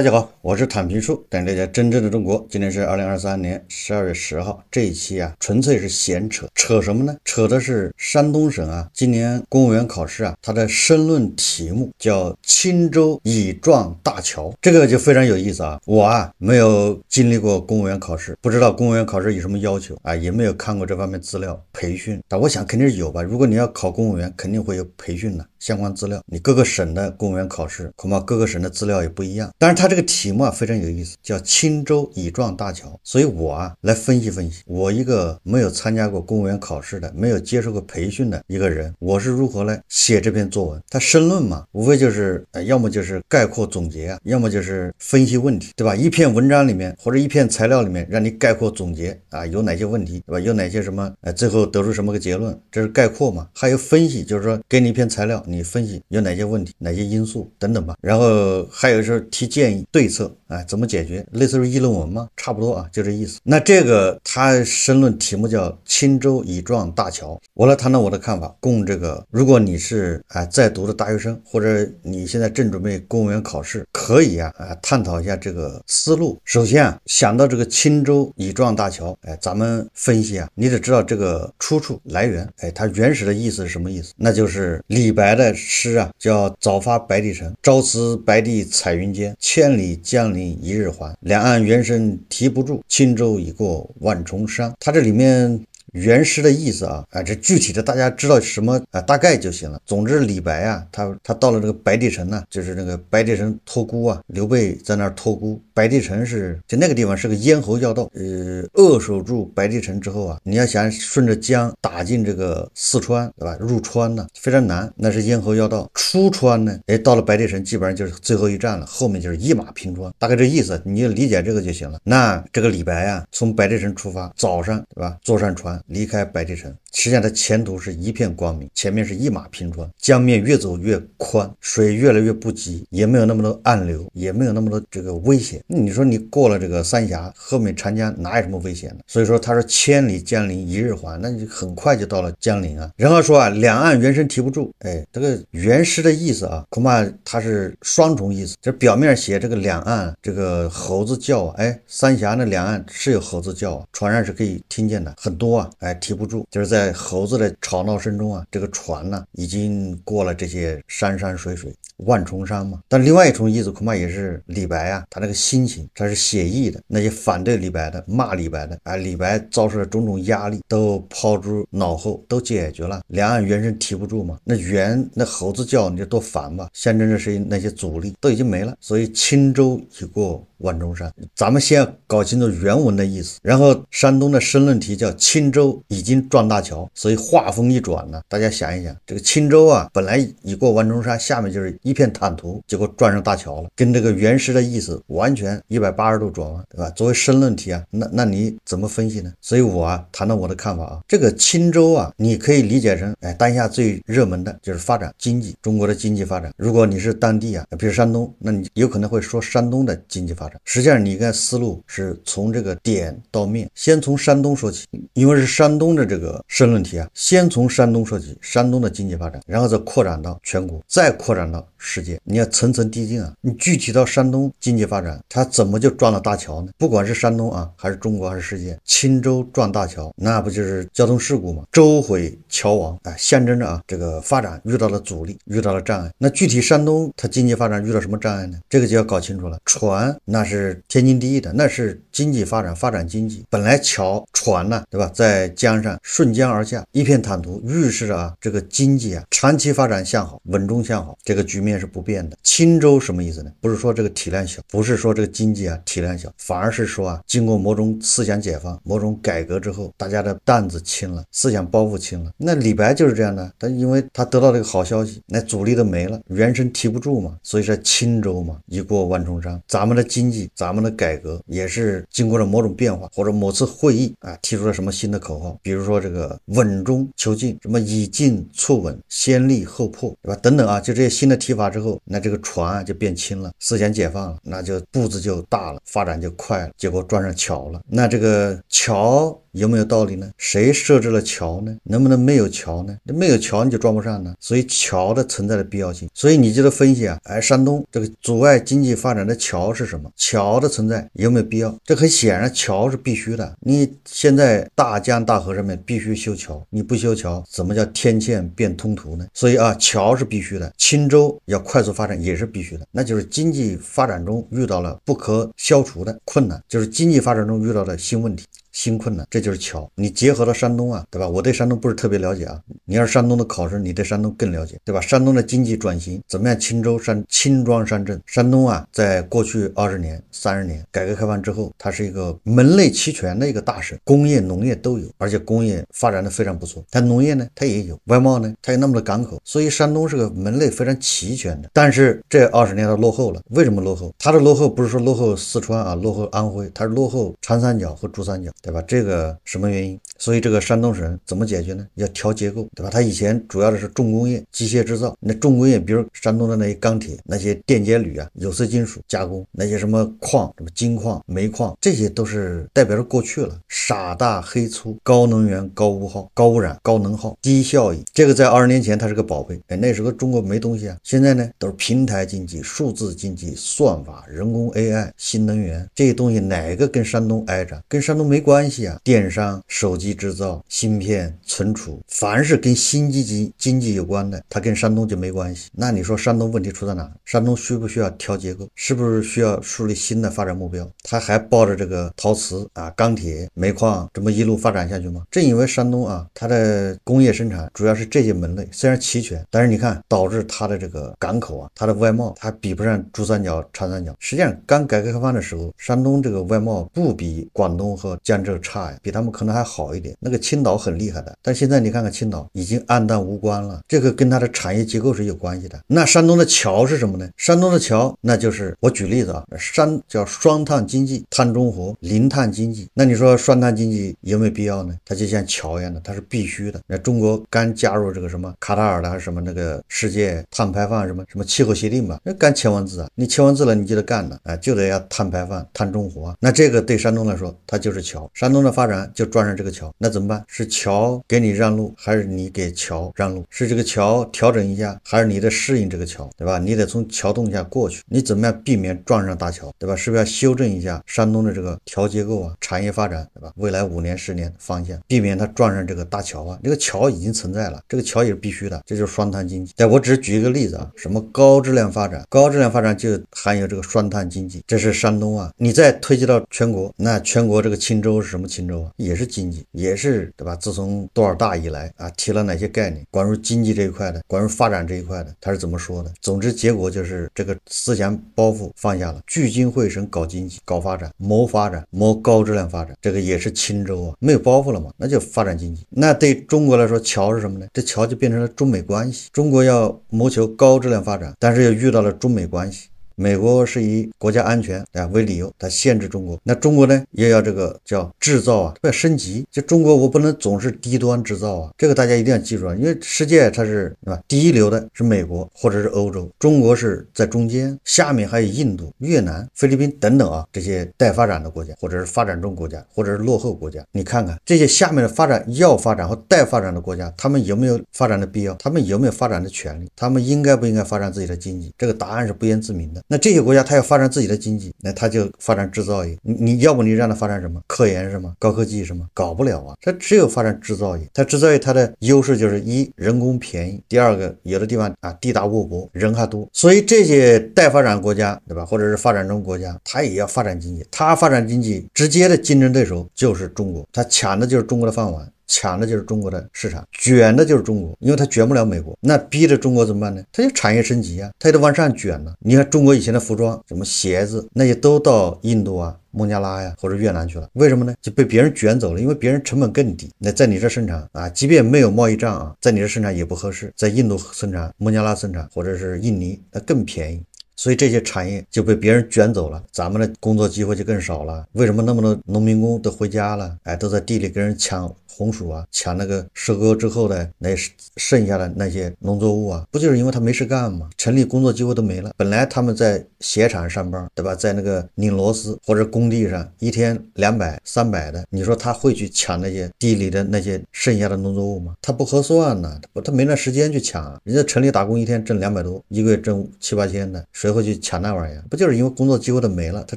大家好。我是坦平树，等大家真正的中国。今天是二零二三年十二月十号，这一期啊，纯粹是闲扯。扯什么呢？扯的是山东省啊，今年公务员考试啊，它的申论题目叫“青州乙状大桥”，这个就非常有意思啊。我啊，没有经历过公务员考试，不知道公务员考试有什么要求啊，也没有看过这方面资料培训。但我想肯定是有吧。如果你要考公务员，肯定会有培训的，相关资料。你各个省的公务员考试，恐怕各个省的资料也不一样。但是它这个题。题目啊非常有意思，叫青州乙壮大桥，所以我啊来分析分析。我一个没有参加过公务员考试的，没有接受过培训的一个人，我是如何来写这篇作文？他申论嘛，无非就是呃，要么就是概括总结啊，要么就是分析问题，对吧？一篇文章里面或者一篇材料里面让你概括总结啊，有哪些问题，对吧？有哪些什么，呃，最后得出什么个结论，这是概括嘛？还有分析，就是说给你一篇材料，你分析有哪些问题、哪些因素等等吧。然后还有就是提建议、对策。哎，怎么解决？类似于议论文吗？差不多啊，就这意思。那这个他申论题目叫“青州已壮大桥”，我来谈谈我的看法，供这个如果你是哎在读的大学生，或者你现在正准备公务员考试，可以啊，哎探讨一下这个思路。首先啊，想到这个青州已壮大桥，哎，咱们分析啊，你得知道这个出处来源，哎，它原始的意思是什么意思？那就是李白的诗啊，叫《早发白帝城》，朝辞白帝彩云间，千里。江陵一日还，两岸猿声啼不住，轻舟已过万重山。他这里面。原诗的意思啊，啊这具体的大家知道什么啊，大概就行了。总之李白啊，他他到了这个白帝城呢，就是那个白帝城托孤啊，刘备在那儿托孤。白帝城是就那个地方是个咽喉要道，呃，扼守住白帝城之后啊，你要想顺着江打进这个四川，对吧？入川呢非常难，那是咽喉要道。出川呢，哎，到了白帝城基本上就是最后一站了，后面就是一马平川。大概这意思，你就理解这个就行了。那这个李白啊，从白帝城出发，早上对吧，坐上船。离开白帝城。实际上，它前途是一片光明，前面是一马平川，江面越走越宽，水越来越不急，也没有那么多暗流，也没有那么多这个危险。你说，你过了这个三峡，后面长江哪有什么危险呢？所以说，他说千里江陵一日还，那你很快就到了江陵啊。然后说啊，两岸猿声啼不住，哎，这个原诗的意思啊，恐怕它是双重意思，就表面写这个两岸这个猴子叫啊，哎，三峡那两岸是有猴子叫啊，船上是可以听见的，很多啊，哎，啼不住，就是在。在猴子的吵闹声中啊，这个船呢，已经过了这些山山水水，万重山嘛。但另外一重意思恐怕也是李白啊，他那个心情，他是写意的。那些反对李白的、骂李白的，哎，李白遭受的种种压力都抛诸脑后，都解决了。两岸猿声啼不住嘛，那猿那猴子叫，你就多烦吧，象征着谁那些阻力都已经没了，所以轻舟已过。万重山，咱们先搞清楚原文的意思。然后山东的申论题叫青州已经撞大桥，所以画风一转呢，大家想一想，这个青州啊，本来已过万重山，下面就是一片坦途，结果撞上大桥了，跟这个原诗的意思完全一百八十度转弯，对吧？作为申论题啊，那那你怎么分析呢？所以我啊，谈谈我的看法啊，这个青州啊，你可以理解成，哎，当下最热门的就是发展经济，中国的经济发展。如果你是当地啊，比如山东，那你有可能会说山东的经济发展。实际上，你应该思路是从这个点到面，先从山东说起，因为是山东的这个申论题啊，先从山东说起，山东的经济发展，然后再扩展到全国，再扩展到。世界，你要层层递进啊！你具体到山东经济发展，它怎么就撞了大桥呢？不管是山东啊，还是中国，还是世界，轻舟撞大桥，那不就是交通事故吗？舟毁桥亡，哎，象征着啊，这个发展遇到了阻力，遇到了障碍。那具体山东它经济发展遇到什么障碍呢？这个就要搞清楚了。船那是天经地义的，那是经济发展，发展经济本来桥船呢，对吧？在江上顺江而下，一片坦途，预示着啊，这个经济啊，长期发展向好，稳中向好这个局面。也是不变的。青州什么意思呢？不是说这个体量小，不是说这个经济啊体量小，反而是说啊，经过某种思想解放、某种改革之后，大家的担子轻了，思想包袱轻了。那李白就是这样的，他因为他得到这个好消息，那阻力都没了，原身提不住嘛。所以说青州嘛，一过万重山。咱们的经济，咱们的改革也是经过了某种变化，或者某次会议啊，提出了什么新的口号，比如说这个稳中求进，什么以进促稳，先立后破，对吧？等等啊，就这些新的提法。发之后，那这个船就变轻了，思想解放了，那就步子就大了，发展就快了。结果撞上桥了，那这个桥。有没有道理呢？谁设置了桥呢？能不能没有桥呢？那没有桥你就装不上呢。所以桥的存在的必要性。所以你就得分析啊，哎，山东这个阻碍经济发展的桥是什么？桥的存在有没有必要？这很显然，桥是必须的。你现在大江大河上面必须修桥，你不修桥怎么叫天堑变通途呢？所以啊，桥是必须的。青州要快速发展也是必须的。那就是经济发展中遇到了不可消除的困难，就是经济发展中遇到的新问题。新困难，这就是巧。你结合了山东啊，对吧？我对山东不是特别了解啊。你要是山东的考生，你对山东更了解，对吧？山东的经济转型怎么样？青州山、青装山镇，山东啊，在过去二十年、三十年，改革开放之后，它是一个门类齐全的一个大省，工业、农业都有，而且工业发展的非常不错。它农业呢，它也有，外贸呢，它有那么多港口，所以山东是个门类非常齐全的。但是这二十年它落后了，为什么落后？它的落后不是说落后四川啊，落后安徽，它是落后长三角和珠三角。对吧？这个什么原因？所以这个山东省怎么解决呢？要调结构，对吧？它以前主要的是重工业、机械制造。那重工业，比如山东的那些钢铁、那些电解铝啊、有色金属加工，那些什么矿、什么金矿、煤矿，这些都是代表着过去了，傻大黑粗，高能源、高污耗、高污染、高能耗、低效益。这个在二十年前它是个宝贝，哎，那时候中国没东西啊。现在呢，都是平台经济、数字经济、算法、人工 AI、新能源这些东西，哪个跟山东挨着？跟山东没关关系啊，电商、手机制造、芯片、存储，凡是跟新经济经济有关的，它跟山东就没关系。那你说山东问题出在哪？山东需不需要调结构？是不是需要树立新的发展目标？他还抱着这个陶瓷啊、钢铁、煤矿这么一路发展下去吗？正因为山东啊，它的工业生产主要是这些门类，虽然齐全，但是你看导致它的这个港口啊，它的外贸它比不上珠三角、长三角。实际上，刚改革开放的时候，山东这个外贸不比广东和江。这个差呀，比他们可能还好一点。那个青岛很厉害的，但现在你看看青岛已经黯淡无光了。这个跟它的产业结构是有关系的。那山东的桥是什么呢？山东的桥那就是我举例子啊，山叫双碳经济、碳中和、零碳经济。那你说双碳经济有没有必要呢？它就像桥一样的，它是必须的。那中国刚加入这个什么卡塔尔的还是什么那个世界碳排放什么什么气候协定吧，那刚签完字啊，你签完字了你就得干了，哎就得要碳排放、碳中和。那这个对山东来说，它就是桥。山东的发展就撞上这个桥，那怎么办？是桥给你让路，还是你给桥让路？是这个桥调整一下，还是你得适应这个桥，对吧？你得从桥洞下过去，你怎么样避免撞上大桥，对吧？是不是要修正一下山东的这个调结构啊、产业发展，对吧？未来五年、十年方向，避免它撞上这个大桥啊？这个桥已经存在了，这个桥也是必须的，这就是双碳经济。但我只是举一个例子啊，什么高质量发展，高质量发展就含有这个双碳经济，这是山东啊。你再推及到全国，那全国这个青州。不是什么钦州啊，也是经济，也是对吧？自从多少大以来啊，提了哪些概念？关于经济这一块的，关于发展这一块的，他是怎么说的？总之，结果就是这个思想包袱放下了，聚精会神搞经济、搞发展、谋发展、谋高质量发展。这个也是钦州啊，没有包袱了嘛？那就发展经济。那对中国来说，桥是什么呢？这桥就变成了中美关系。中国要谋求高质量发展，但是又遇到了中美关系。美国是以国家安全啊为理由，它限制中国。那中国呢，也要这个叫制造啊，要升级。就中国，我不能总是低端制造啊。这个大家一定要记住啊，因为世界它是对吧？第一流的是美国或者是欧洲，中国是在中间，下面还有印度、越南、菲律宾等等啊，这些待发展的国家，或者是发展中国家，或者是落后国家。你看看这些下面的发展要发展或待发展的国家，他们有没有发展的必要？他们有没有发展的权利？他们应该不应该发展自己的经济？这个答案是不言自明的。那这些国家，它要发展自己的经济，那它就发展制造业。你你要不你让它发展什么科研是吗？高科技是吗？搞不了啊！它只有发展制造业。它制造业它的优势就是一人工便宜，第二个有的地方啊地大物博，人还多，所以这些待发展国家对吧？或者是发展中国家，它也要发展经济。它发展经济直接的竞争对手就是中国，它抢的就是中国的饭碗。抢的就是中国的市场，卷的就是中国，因为他卷不了美国，那逼着中国怎么办呢？他就产业升级啊，他也往上卷呢。你看中国以前的服装、什么鞋子，那些都到印度啊、孟加拉呀，或者越南去了，为什么呢？就被别人卷走了，因为别人成本更低。那在你这生产啊，即便没有贸易战啊，在你这生产也不合适，在印度生产、孟加拉生产，或者是印尼，那更便宜，所以这些产业就被别人卷走了，咱们的工作机会就更少了。为什么那么多农民工都回家了？哎，都在地里跟人抢。红薯啊，抢那个收割之后的那剩下的那些农作物啊，不就是因为他没事干吗？城里工作机会都没了，本来他们在鞋厂上班，对吧？在那个拧螺丝或者工地上，一天两百三百的，你说他会去抢那些地里的那些剩下的农作物吗？他不合算呢，他他没那时间去抢。人家城里打工一天挣两百多，一个月挣七八千的，谁会去抢那玩意儿？不就是因为工作机会都没了，他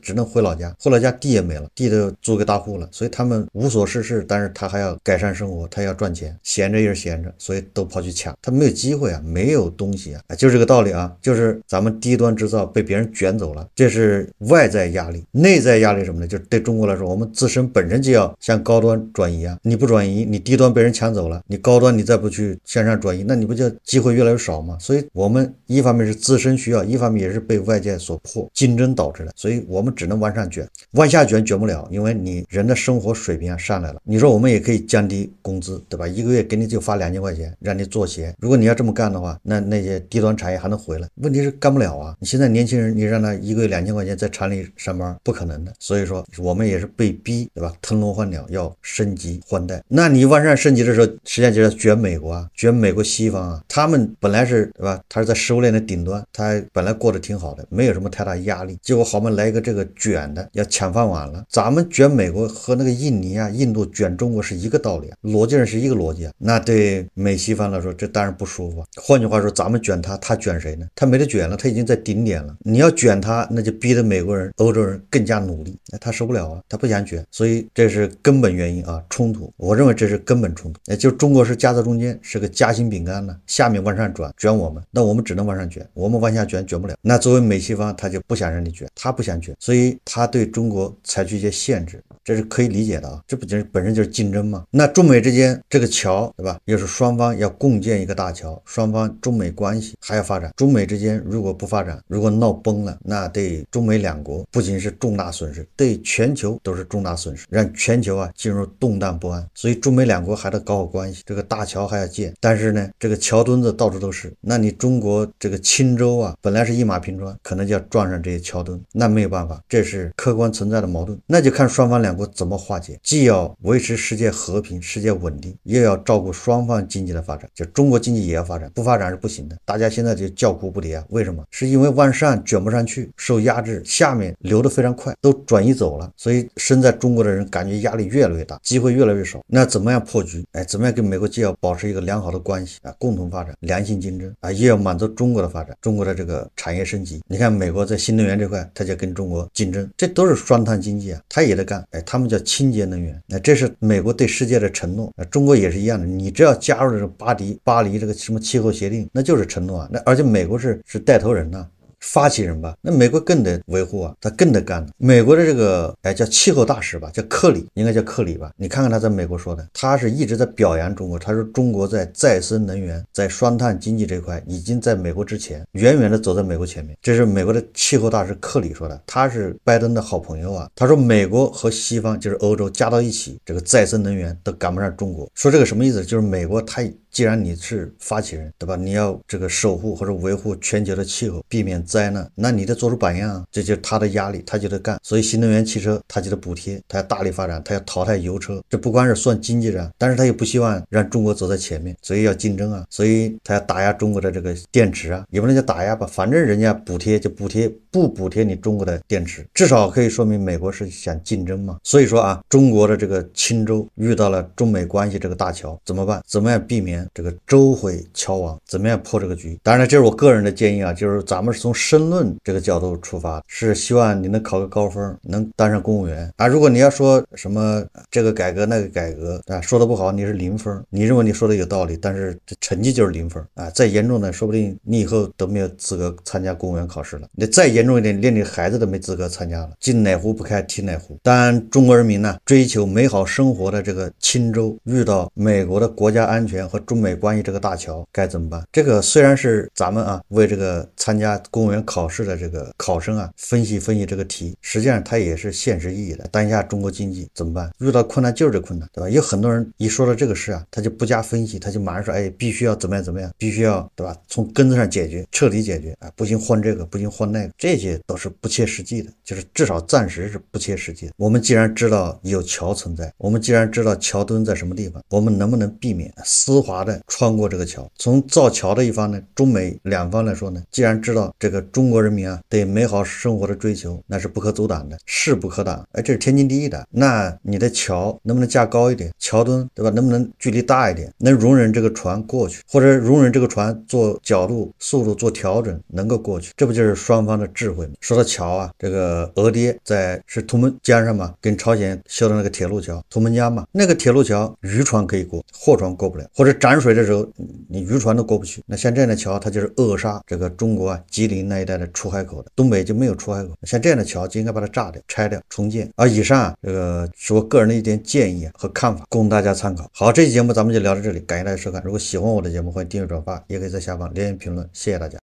只能回老家，回老家地也没了，地都租给大户了，所以他们无所事事，但是他还要。改善生活，他要赚钱，闲着也是闲着，所以都跑去抢，他没有机会啊，没有东西啊，就这个道理啊，就是咱们低端制造被别人卷走了，这是外在压力，内在压力什么呢？就是对中国来说，我们自身本身就要向高端转移啊，你不转移，你低端被人抢走了，你高端你再不去向上转移，那你不就机会越来越少吗？所以我们一方面是自身需要，一方面也是被外界所迫竞争导致的，所以我们只能往上卷，往下卷卷不了，因为你人的生活水平上来了，你说我们也可以。降低工资，对吧？一个月给你就发两千块钱，让你做鞋。如果你要这么干的话，那那些低端产业还能回来？问题是干不了啊！你现在年轻人，你让他一个月两千块钱在厂里上班，不可能的。所以说，我们也是被逼，对吧？腾笼换鸟，要升级换代。那你完善升级的时候，实际上就是卷美国啊，卷美国西方啊。他们本来是，对吧？他是在食物链的顶端，他本来过得挺好的，没有什么太大压力。结果好嘛，来一个这个卷的，要抢饭碗了。咱们卷美国和那个印尼啊、印度卷中国是一个。道理啊，逻辑上是一个逻辑，啊。那对美西方来说，这当然不舒服。换句话说，咱们卷他，他卷谁呢？他没得卷了，他已经在顶点了。你要卷他，那就逼得美国人、欧洲人更加努力。那他受不了啊，他不想卷，所以这是根本原因啊，冲突。我认为这是根本冲突。也就中国是夹在中间，是个夹心饼干呢，下面往上卷，卷我们，那我们只能往上卷，我们往下卷卷不了。那作为美西方，他就不想让你卷，他不想卷，所以他对中国采取一些限制，这是可以理解的啊。这不就是本身就是竞争嘛。那中美之间这个桥，对吧？又是双方要共建一个大桥，双方中美关系还要发展。中美之间如果不发展，如果闹崩了，那对中美两国不仅是重大损失，对全球都是重大损失，让全球啊进入动荡不安。所以中美两国还得搞好关系，这个大桥还要建。但是呢，这个桥墩子到处都是，那你中国这个钦州啊，本来是一马平川，可能就要撞上这些桥墩，那没有办法，这是客观存在的矛盾。那就看双方两国怎么化解，既要维持世界和。平、世界稳定，又要照顾双方经济的发展，就中国经济也要发展，不发展是不行的。大家现在就叫苦不迭啊，为什么？是因为往上卷不上去，受压制，下面流得非常快，都转移走了，所以身在中国的人感觉压力越来越大，机会越来越少。那怎么样破局？哎，怎么样跟美国既要保持一个良好的关系啊，共同发展，良性竞争啊，又要满足中国的发展，中国的这个产业升级。你看美国在新能源这块，它就跟中国竞争，这都是双碳经济啊，它也在干。哎，他们叫清洁能源，那这是美国对世。界的承诺，中国也是一样的。你只要加入了这个巴黎巴黎这个什么气候协定，那就是承诺啊。那而且美国是是带头人呢。发起人吧，那美国更得维护啊，他更得干美国的这个哎叫气候大使吧，叫克里，应该叫克里吧？你看看他在美国说的，他是一直在表扬中国，他说中国在再生能源、在双碳经济这块已经在美国之前远远的走在美国前面。这是美国的气候大使克里说的，他是拜登的好朋友啊。他说美国和西方就是欧洲加到一起，这个再生能源都赶不上中国。说这个什么意思？就是美国他。既然你是发起人，对吧？你要这个守护或者维护全球的气候，避免灾难，那你得做出榜样。啊！这就他的压力，他就得干。所以新能源汽车，他就得补贴，他要大力发展，他要淘汰油车。这不光是算经济上，但是他又不希望让中国走在前面，所以要竞争啊。所以他要打压中国的这个电池啊，也不能叫打压吧，反正人家补贴就补贴，不补贴你中国的电池，至少可以说明美国是想竞争嘛。所以说啊，中国的这个钦州遇到了中美关系这个大桥，怎么办？怎么样避免？这个周会桥亡，怎么样破这个局？当然了，这是我个人的建议啊，就是咱们是从申论这个角度出发，是希望你能考个高分，能当上公务员啊。如果你要说什么这个改革那个改革啊，说的不好，你是零分。你认为你说的有道理，但是这成绩就是零分啊。再严重的，说不定你以后都没有资格参加公务员考试了。你再严重一点，连你孩子都没资格参加了，进哪壶不开提哪壶。当然，中国人民呢，追求美好生活的这个青州遇到美国的国家安全和。中美关系这个大桥该怎么办？这个虽然是咱们啊，为这个参加公务员考试的这个考生啊，分析分析这个题，实际上它也是现实意义的。当下中国经济怎么办？遇到困难就是这困难，对吧？有很多人一说到这个事啊，他就不加分析，他就马上说，哎，必须要怎么样怎么样，必须要对吧？从根子上解决，彻底解决啊，不行换这个，不行换那个，这些都是不切实际的，就是至少暂时是不切实际的。我们既然知道有桥存在，我们既然知道桥墩在什么地方，我们能不能避免丝滑？的穿过这个桥，从造桥的一方呢，中美两方来说呢，既然知道这个中国人民啊对美好生活的追求那是不可阻挡的，势不可挡，哎，这是天经地义的。那你的桥能不能架高一点，桥墩对吧？能不能距离大一点，能容忍这个船过去，或者容忍这个船做角度、速度做调整能够过去，这不就是双方的智慧吗？说到桥啊，这个俄爹在是图们江上嘛，跟朝鲜修的那个铁路桥，图们江嘛，那个铁路桥渔船可以过，货船过不了，或者长。反水的时候，你渔船都过不去。那像这样的桥，它就是扼杀这个中国吉林那一带的出海口的。东北就没有出海口，像这样的桥就应该把它炸掉、拆掉、重建。而以上这个是我个人的一点建议和看法，供大家参考。好，这期节目咱们就聊到这里，感谢大家收看。如果喜欢我的节目，欢迎订阅、转发，也可以在下方留言评论。谢谢大家。